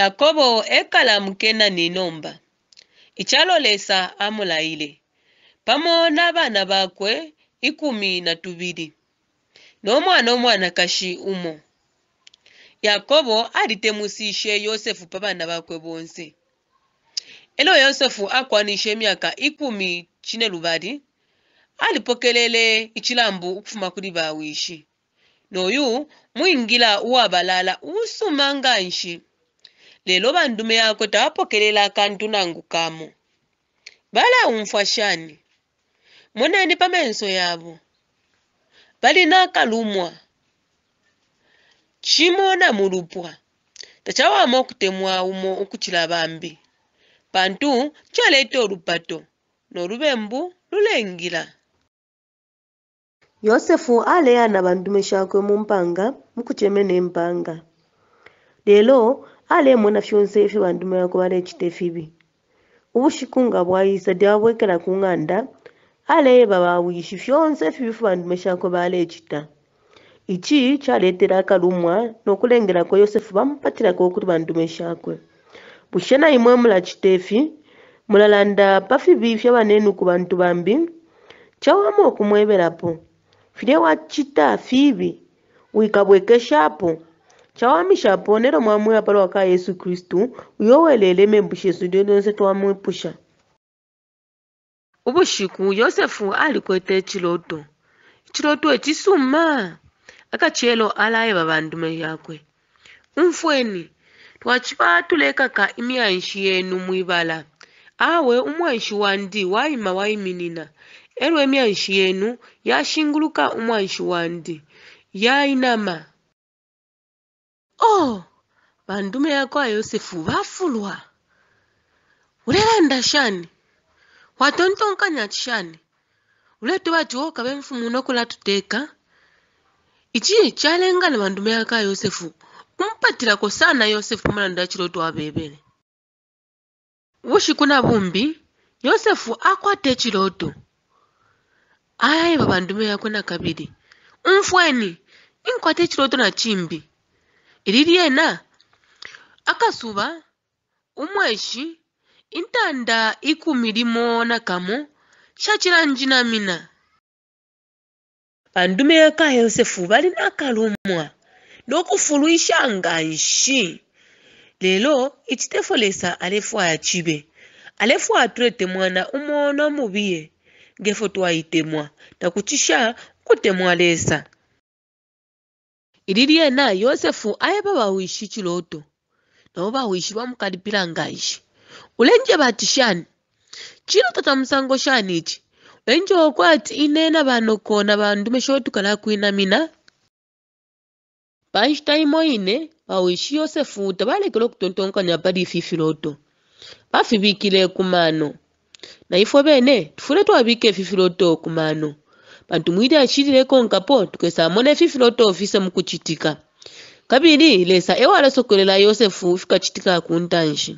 Yakobo ekala mukena n'ennomba ikyalolesa amulaile pamo bana bakwe ikumi na tubili n'omwana omwanakashi umo yakobo alitemusishe yosefu pa bana bakwe bonse elo yosefu akwanishe emyaka ikumi cine luvali alipokelele icilambu ukufuma kuli bawishi noyu mwingila uwabalala usumanga nshi lelo vandume yako tavapokelela kantu nangu kamo vala umfwashani moneni pamenso yavo vali na kalumwa cimona mulupwa tacawamo okutemwa umo okucila vambi pantu caleta olupato noluvembu lulengila yosefu aleana vandumesha akwe mumpanga mukucemene mpanga lelo ale mwana fyonsefe bandu mayakubale ekitefibi ubushiku nga bwayisa dyabwekera ku ŋŋanda ale babawiishi fyonsefe bifu bandu mashakubale ekita iki kyaleetera akalumwa n'okulengerako yosefu bamupatirako okuti bandu meshakwe bushena imwe mula kitefi mulalanda bafi bifya banenu ku bantu bambi kyawamu okumweberapo firye wa kita fiibi wikabwekeshapo Chawamisha ponera mwamwe apale waka Yesu Khristu, uyowelele membuxeso lililonse twamwipuxa. ubushiku Yosefu alikwete ciloto, ciloto cisuma, akaciyelo alaye babandume yakwe. Umfweni, twacipatulekaka imyanshi yenu mwibala, awe umwanshi wandi wayima wayiminina, elo emyanxi yenu yashinguluka umwanshi wandi, yainama Oh, bandume yako ayosefu bafulwa ulelanda shani watontonkanya shani ulete bati woka benfumu unokula tuteka ichi chalengana bandume yako ayosefu kumpatilako sana yosefu mulanda chiloti wabebele bushikuna bumbi yosefu akwate echiloto ayayiba bandume yako nakabili umfweni inkwate echiloto na chimbi Eri ryena akasuba, umweshi intanda ikumi rimoonakamo xa ciranjinamina. Pandume yakaye Yosefu bali nakalumwa dokufuluxanga nshi Lelo icitefolesa alefo acibe, alefo atulete mwana umoona omubiye ngefo twayitemwa, nakucixa lesa ilili ena yosefu ayeba bawishi chiloto nabo bawishi bamukalipira ngaishi ulenje bati shani chiloto tamusango shani ichi ulenje wokwati inena bano kona bandume shotukala kuinamina banshitaimo ine bawishi yosefu tabalekela okutontonkanya bali ififi loto bafibikile kumano naifo bene tufule twabike ififi loto kumano bantu mwida acittileko nkapo-tuke saamola efifi ofisa mukucitika kabili lesa ewala sokolela yosefu fikacitika kuntanji